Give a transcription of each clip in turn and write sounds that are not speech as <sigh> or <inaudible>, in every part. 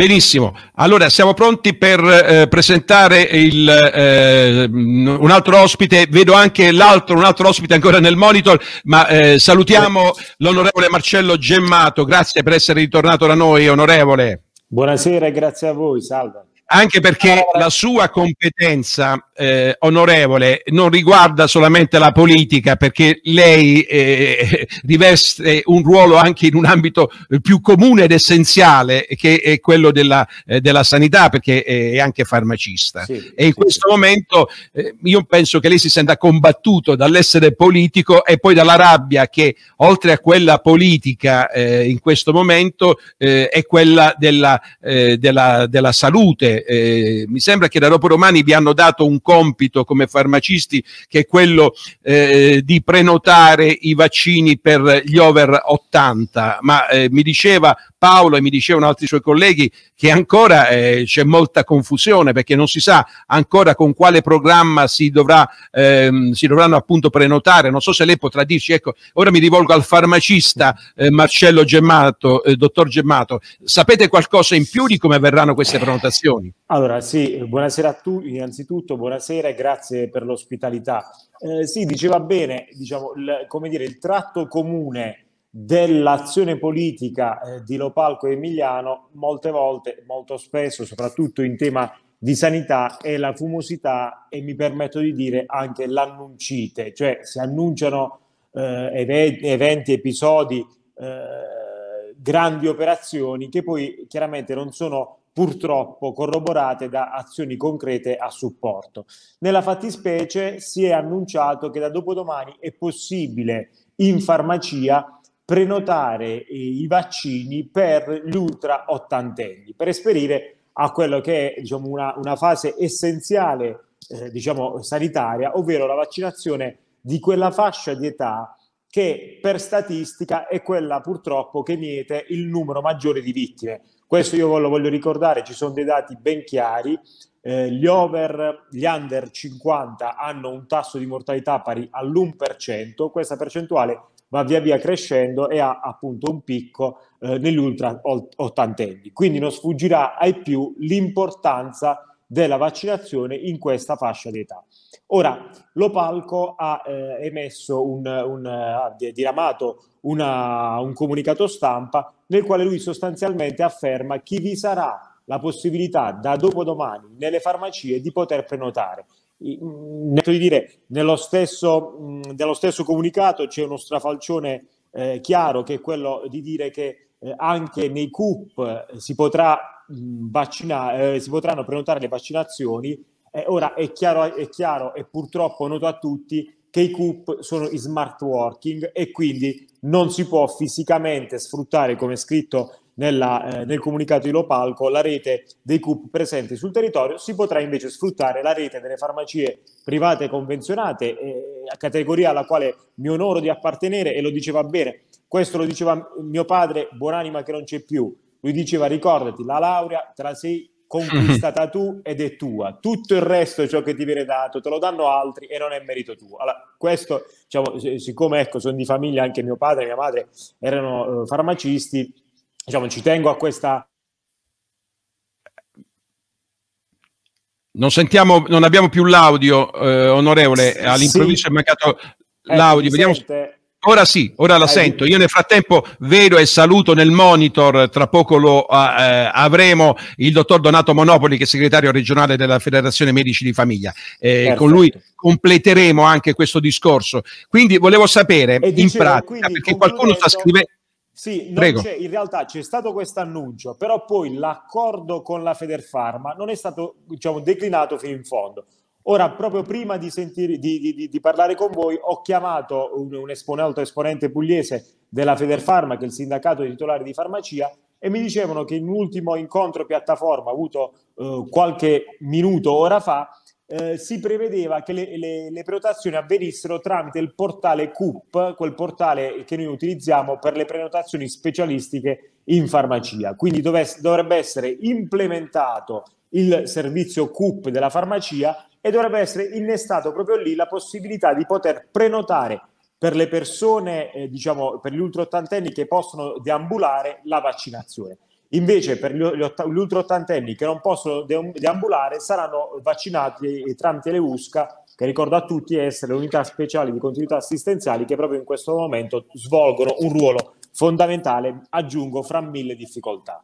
Benissimo, allora siamo pronti per eh, presentare il, eh, un altro ospite, vedo anche l'altro, un altro ospite ancora nel monitor, ma eh, salutiamo l'onorevole Marcello Gemmato, grazie per essere ritornato da noi onorevole. Buonasera e grazie a voi, salve anche perché la sua competenza, eh, onorevole, non riguarda solamente la politica, perché lei eh, riveste <laughs> un ruolo anche in un ambito più comune ed essenziale, che è quello della, eh, della sanità, perché è anche farmacista. Sì, e in sì, questo sì. momento eh, io penso che lei si senta combattuto dall'essere politico e poi dalla rabbia che, oltre a quella politica eh, in questo momento, eh, è quella della, della, della salute eh, mi sembra che da dopo domani vi hanno dato un compito come farmacisti che è quello eh, di prenotare i vaccini per gli over 80, ma eh, mi diceva Paolo e mi dicevano altri suoi colleghi che ancora eh, c'è molta confusione perché non si sa ancora con quale programma si, dovrà, ehm, si dovranno appunto prenotare. Non so se lei potrà dirci, ecco, ora mi rivolgo al farmacista eh, Marcello Gemmato, eh, dottor Gemmato, sapete qualcosa in più di come verranno queste prenotazioni? Allora, sì, buonasera a tutti, innanzitutto buonasera e grazie per l'ospitalità. Eh, sì, diceva bene, diciamo, il, come dire, il tratto comune dell'azione politica eh, di Lopalco e Emiliano molte volte, molto spesso, soprattutto in tema di sanità, è la fumosità e mi permetto di dire anche l'annuncite, cioè si annunciano eh, eventi, eventi, episodi, eh, grandi operazioni che poi chiaramente non sono purtroppo corroborate da azioni concrete a supporto. Nella fattispecie si è annunciato che da dopodomani è possibile in farmacia prenotare eh, i vaccini per gli ultra ottantenni, per esperire a quello che è diciamo, una, una, fase essenziale eh, diciamo, sanitaria, ovvero la vaccinazione di quella fascia di età che per statistica è quella purtroppo che miete il numero maggiore di vittime. Questo io lo voglio ricordare, ci sono dei dati ben chiari, eh, gli over, gli under 50 hanno un tasso di mortalità pari all'1%, questa percentuale va via via crescendo e ha appunto un picco eh, negli ultra ottantenni. Quindi non sfuggirà ai più l'importanza di della vaccinazione in questa fascia di età. Ora, Lopalco ha eh, emesso un, un ha diramato una, un comunicato stampa nel quale lui sostanzialmente afferma chi vi sarà la possibilità da dopodomani nelle farmacie di poter prenotare. Netto mm, di dire, nello stesso, nello mm, stesso comunicato c'è uno strafalcione eh, chiaro che è quello di dire che eh, anche nei CUP eh, si potrà Mm, vaccina- eh, si potranno prenotare le vaccinazioni. Eh, ora è chiaro, è chiaro e purtroppo noto a tutti che i CUP sono i smart working e quindi non si può fisicamente sfruttare, come è scritto nella, eh, nel comunicato di Lopalco, la rete dei CUP presenti sul territorio, si potrà invece sfruttare la rete delle farmacie private convenzionate, eh, categoria alla quale mi onoro di appartenere e lo diceva bene, questo lo diceva mio padre, buonanima che non c'è più, lui diceva ricordati, la laurea te la sei conquistata <laughs> tu ed è tua, tutto il resto ciò che ti viene dato, te lo danno altri e non è merito tuo. Allora, questo, diciamo, siccome ecco, sono di famiglia, anche mio padre e mia madre erano eh, farmacisti, diciamo, ci tengo a questa... Non sentiamo, non abbiamo più l'audio, eh, onorevole, all'improvviso sì. è mancato eh, l'audio. Eh, Vediamo... Sente? Ora sì, ora la sento. Io nel frattempo vedo e saluto nel monitor, tra poco lo eh, avremo, il dottor Donato Monopoli che è segretario regionale della Federazione Medici di Famiglia. Eh, con lui completeremo anche questo discorso. Quindi volevo sapere dicevo, in pratica, perché qualcuno sta scrivendo... Sì, in realtà c'è stato questo annuncio, però poi l'accordo con la Federfarma non è stato diciamo, declinato fino in fondo. Ora, proprio prima di, sentire, di, di, di parlare con voi, ho chiamato un, un esponente, esponente pugliese della Federfarma, che è il sindacato dei titolari di farmacia, e mi dicevano che in un ultimo incontro piattaforma avuto eh, qualche minuto, ora fa, eh, si prevedeva che le, le, le, prenotazioni avvenissero tramite il portale CUP, quel portale che noi utilizziamo per le prenotazioni specialistiche in farmacia. Quindi dovesse, dovrebbe essere implementato il servizio CUP della farmacia e dovrebbe essere innestato proprio lì la possibilità di poter prenotare per le persone, eh, diciamo, per gli ultra ottantenni che possono deambulare la vaccinazione. Invece per gli, ultra ottantenni che non possono deambulare saranno vaccinati tramite le USCA, che ricordo a tutti essere le unità speciali di continuità assistenziali che proprio in questo momento svolgono un ruolo fondamentale, aggiungo, fra mille difficoltà.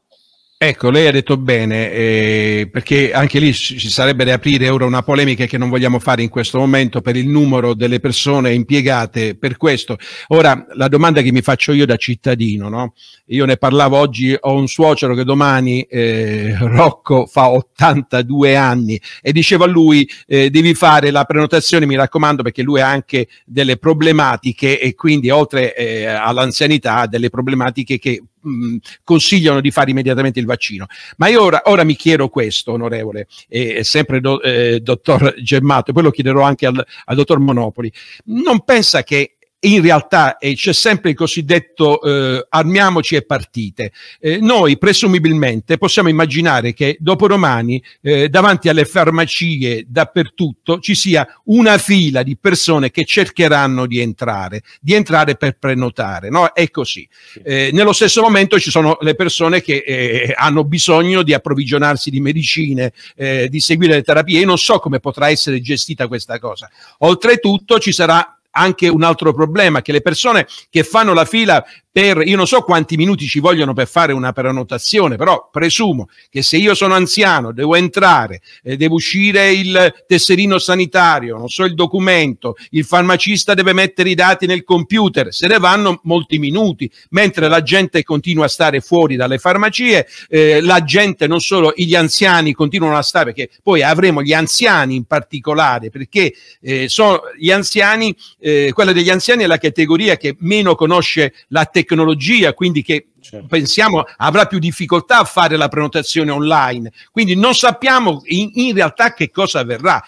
Ecco, lei ha detto bene, eh, perché anche lì ci sarebbe da aprire ora una polemica che non vogliamo fare in questo momento per il numero delle persone impiegate per questo. Ora, la domanda che mi faccio io da cittadino, no? io ne parlavo oggi, ho un suocero che domani, eh, Rocco, fa 82 anni e dicevo a lui eh, devi fare la prenotazione, mi raccomando, perché lui ha anche delle problematiche e quindi oltre eh, all'anzianità ha delle problematiche che mh, mm, consigliano di fare immediatamente il vaccino. Ma io ora, ora mi chiedo questo, onorevole, e, e sempre do, eh, dottor Gemmato, poi lo chiederò anche al, al dottor Monopoli. Non pensa che in realtà eh, c'è sempre il cosiddetto eh, armiamoci e partite. Eh, noi presumibilmente possiamo immaginare che dopo domani eh, davanti alle farmacie dappertutto ci sia una fila di persone che cercheranno di entrare, di entrare per prenotare, no? È così. Eh, nello stesso momento ci sono le persone che eh, hanno bisogno di approvvigionarsi di medicine, di seguire le terapie. Io non so come potrà essere gestita questa cosa. Oltretutto ci sarà anche un altro problema, che le persone che fanno la fila per, io non so quanti minuti ci vogliono per fare una prenotazione, però presumo che se io sono anziano, devo entrare, eh, devo uscire il tesserino sanitario, non so il documento, il farmacista deve mettere i dati nel computer, se ne vanno molti minuti, mentre la gente continua a stare fuori dalle farmacie, eh, la gente, non solo gli anziani continuano a stare, perché poi avremo gli anziani in particolare, perché eh, sono gli anziani eh, eh, quella degli anziani è la categoria che meno conosce la tecnologia, quindi che certo. pensiamo avrà più difficoltà a fare la prenotazione online. Quindi non sappiamo in, in realtà che cosa avverrà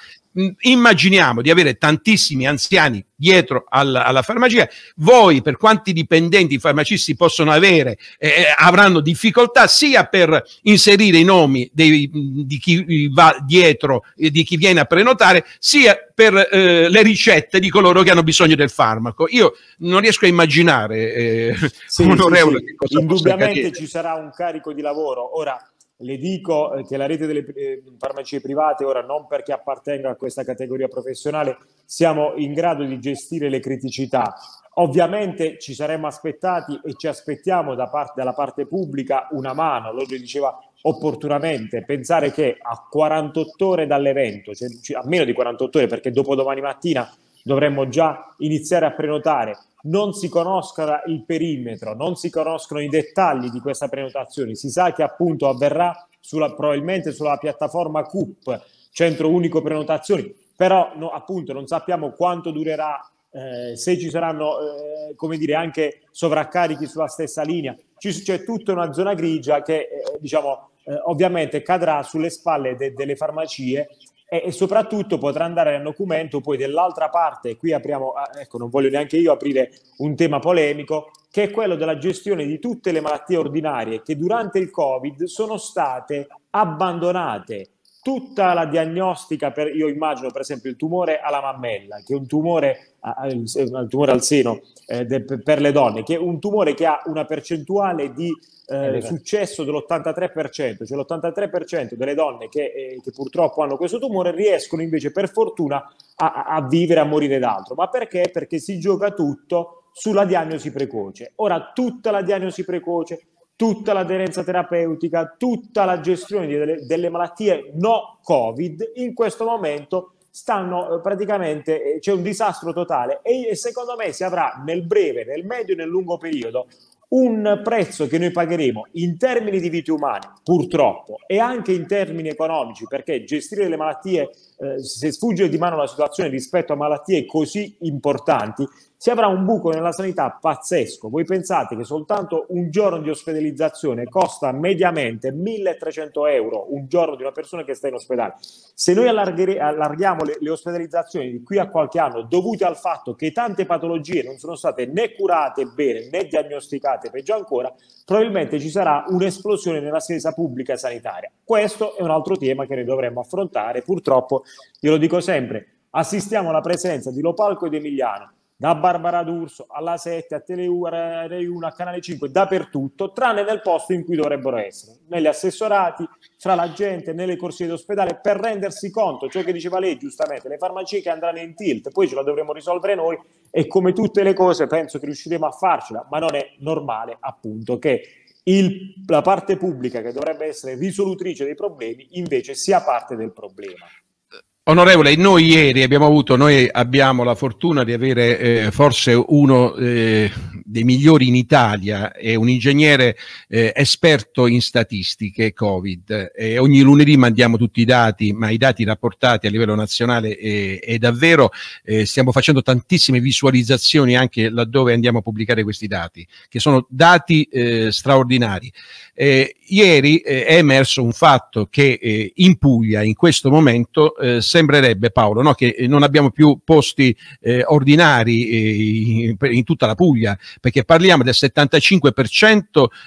immaginiamo di avere tantissimi anziani dietro alla, alla, farmacia, voi per quanti dipendenti i farmacisti possono avere eh, eh, avranno difficoltà sia per inserire i nomi dei, di chi va dietro, eh, di chi viene a prenotare, sia per eh, le ricette di coloro che hanno bisogno del farmaco. Io non riesco a immaginare, eh, sì, onorevole, <laughs> sì, sì. indubbiamente ci sarà un carico di lavoro. Ora, le dico eh, che la rete delle eh, farmacie private, ora non perché appartenga a questa categoria professionale, siamo in grado di gestire le criticità. Ovviamente ci saremmo aspettati e ci aspettiamo da parte, dalla parte pubblica una mano, lo diceva opportunamente, pensare che a 48 ore dall'evento, cioè a meno di 48 ore perché dopo domani mattina dovremmo già iniziare a prenotare non si conosca il perimetro, non si conoscono i dettagli di questa prenotazione. Si sa che appunto avverrà sulla, probabilmente sulla piattaforma CUP, centro unico prenotazioni, però no, appunto non sappiamo quanto durerà, eh, se ci saranno eh, come dire, anche sovraccarichi sulla stessa linea. Ci, c'è tutta una zona grigia che eh, diciamo, eh, ovviamente cadrà sulle spalle de, delle farmacie e, e, soprattutto potrà andare nel documento poi dell'altra parte, qui apriamo, ah, ecco non voglio neanche io aprire un tema polemico, che è quello della gestione di tutte le malattie ordinarie che durante il Covid sono state abbandonate tutta la diagnostica, per, io immagino per esempio il tumore alla mammella, che è un tumore, il tumore al seno eh, de, per le donne, che è un tumore che ha una percentuale di eh, successo dell'83%, cioè l'83% delle donne che, eh, che, purtroppo hanno questo tumore riescono invece per fortuna a, a vivere, a morire d'altro. Ma perché? Perché si gioca tutto sulla diagnosi precoce. Ora, tutta la diagnosi precoce, tutta l'aderenza terapeutica, tutta la gestione delle, delle malattie no Covid, in questo momento stanno eh, praticamente eh, c'è un disastro totale e secondo me si avrà nel breve, nel medio e nel lungo periodo un prezzo che noi pagheremo in termini di vite umane, purtroppo, e anche in termini economici, perché gestire le malattie, eh, se sfugge di mano la situazione rispetto a malattie così importanti, si avrà un buco nella sanità pazzesco. Voi pensate che soltanto un giorno di ospedalizzazione costa mediamente 1300 euro un giorno di una persona che sta in ospedale. Se noi allarghiamo le, le ospedalizzazioni di qui a qualche anno dovute al fatto che tante patologie non sono state né curate bene né diagnosticate, peggio ancora, probabilmente ci sarà un'esplosione nella spesa pubblica sanitaria. Questo è un altro tema che noi dovremmo affrontare. Purtroppo, io lo dico sempre, assistiamo alla presenza di Lopalco ed Emiliano da Barbara D'Urso alla 7, a Tele1, a Canale 5, dappertutto, tranne nel posto in cui dovrebbero essere, negli assessorati, fra la gente, nelle corsie d'ospedale, per rendersi conto, ciò che diceva lei giustamente, le farmacie che andranno in tilt, poi ce la dovremo risolvere noi e come tutte le cose penso che riusciremo a farcela, ma non è normale appunto che il, la parte pubblica che dovrebbe essere risolutrice dei problemi invece sia parte del problema. Onorevole, noi ieri abbiamo avuto, noi abbiamo la fortuna di avere eh, forse uno eh, dei migliori in Italia, è un ingegnere eh, esperto in statistiche Covid e ogni lunedì mandiamo tutti i dati, ma i dati rapportati a livello nazionale e, e davvero eh, stiamo facendo tantissime visualizzazioni anche laddove andiamo a pubblicare questi dati, che sono dati eh, straordinari. Eh, ieri eh, è emerso un fatto che eh, in Puglia in questo momento sembrerebbe, Paolo, no, che non abbiamo più posti ordinari in, in tutta la Puglia, perché parliamo del 75%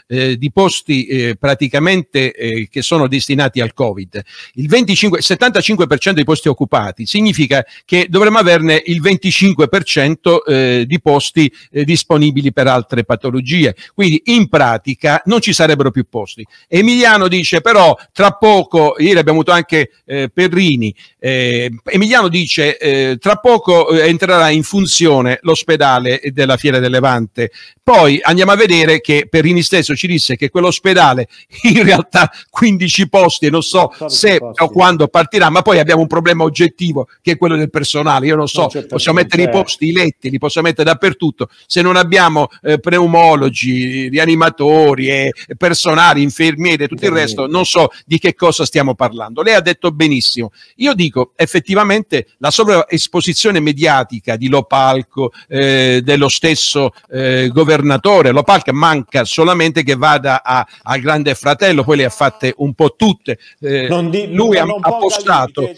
eh, di posti eh, praticamente eh, che sono destinati al Covid. Il 25, 75% di posti occupati significa che dovremmo averne il 25% eh, di posti eh, disponibili per altre patologie. Quindi in pratica non ci sarebbero più posti. Emiliano dice però tra poco, ieri abbiamo avuto anche eh, Perrini, Emiliano dice tra poco entrerà in funzione l'ospedale della Fiera del Levante niente. Poi andiamo a vedere che Perini stesso ci disse che quell'ospedale <laughs> in realtà 15 posti e non so se posti. o quando partirà, ma poi abbiamo un problema oggettivo che è quello del personale. Io non so, no, possiamo mettere i certo. posti, i letti, li possiamo mettere dappertutto. Se non abbiamo eh, pneumologi, rianimatori, eh, personali, infermieri e tutto il resto, non so di che cosa stiamo parlando. Lei ha detto benissimo. Io dico effettivamente la sovraesposizione mediatica di Lopalco, eh, dello stesso eh, governatore Lopalca, manca solamente che vada al Grande Fratello, poi le ha fatte un po' tutte. Eh, di, lui, ha, ha postato,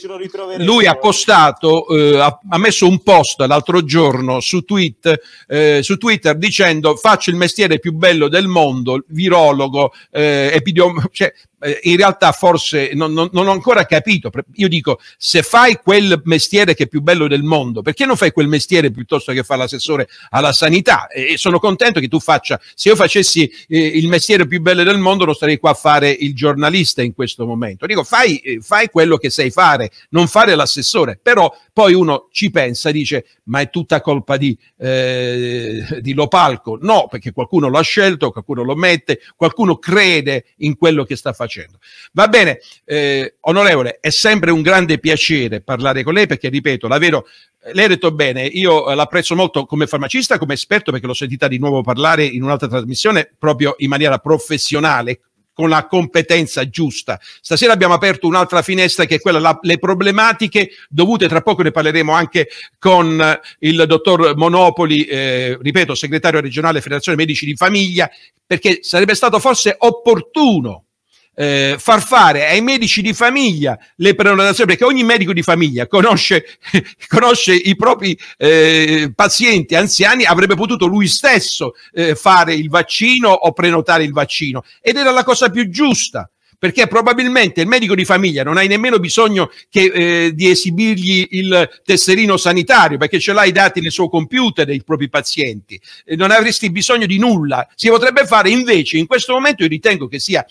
lui ha, postato, eh, ha, ha, messo un post l'altro giorno su, tweet, eh, su, Twitter dicendo faccio il mestiere più bello del mondo, virologo, eh, epidemiologo, <laughs> cioè, eh, in realtà forse non, non, non, ho ancora capito. Io dico, se fai quel mestiere che è più bello del mondo, perché non fai quel mestiere piuttosto che fare l'assessore alla sanità? E sono contento che tu faccia, se io facessi eh, il mestiere più bello del mondo non starei qua a fare il giornalista in questo momento. Dico, fai, eh, fai quello che sai fare, non fare l'assessore, però poi uno ci pensa, dice, ma è tutta colpa di, eh, di Lopalco? No, perché qualcuno l'ha scelto, qualcuno lo mette, qualcuno crede in quello che sta facendo facendo. Va bene, eh, onorevole, è sempre un grande piacere parlare con lei perché, ripeto, la vedo eh, lei ha detto bene, io eh, l'apprezzo molto come farmacista, come esperto, perché l'ho sentita di nuovo parlare in un'altra trasmissione proprio in maniera professionale, con la competenza giusta. Stasera abbiamo aperto un'altra finestra che è quella delle problematiche dovute, tra poco ne parleremo anche con eh, il dottor Monopoli, eh, ripeto, segretario regionale Federazione Medici di Famiglia, perché sarebbe stato forse opportuno eh, far fare ai medici di famiglia le prenotazioni, perché ogni medico di famiglia conosce, <laughs> conosce i propri eh, pazienti anziani, avrebbe potuto lui stesso eh, fare il vaccino o prenotare il vaccino ed era la cosa più giusta perché probabilmente il medico di famiglia non hai nemmeno bisogno che, eh, di esibirgli il tesserino sanitario perché ce l'hai dati nel suo computer dei propri pazienti, eh, non avresti bisogno di nulla, si potrebbe fare invece in questo momento io ritengo che sia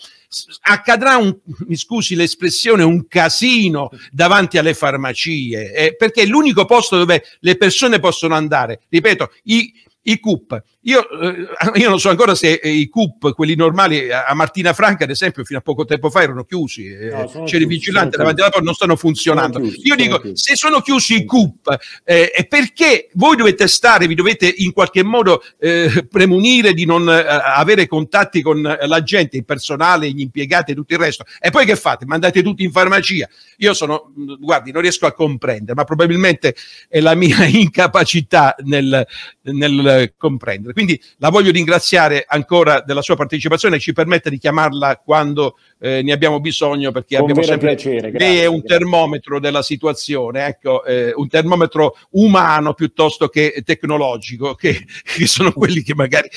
accadrà un, mi scusi l'espressione, un casino davanti alle farmacie, eh, perché è l'unico posto dove le persone possono andare. Ripeto, i, i CUP. Io, eh, io, non so ancora se eh, i CUP, quelli normali, a Martina Franca, ad esempio, fino a poco tempo fa erano chiusi, eh, no, c'era il vigilante davanti alla porta, non stanno funzionando. Chiusi, io dico, chiusi. se sono chiusi i CUP, perché voi dovete stare, vi dovete in qualche modo eh, premunire di non avere contatti con la gente, il personale, gli impiegati e tutto il resto? E poi che fate? Mandate tutti in farmacia? Io sono, mm, guardi, non riesco a comprendere, ma probabilmente è la mia <laughs> incapacità nel, nel eh, comprendere. Quindi la voglio ringraziare ancora della sua partecipazione ci permette di chiamarla quando eh, ne abbiamo bisogno perché Con abbiamo sempre... Piacere, lei è un grazie. termometro della situazione, ecco, eh, un termometro umano piuttosto che tecnologico, che, <laughs> che sono quelli che magari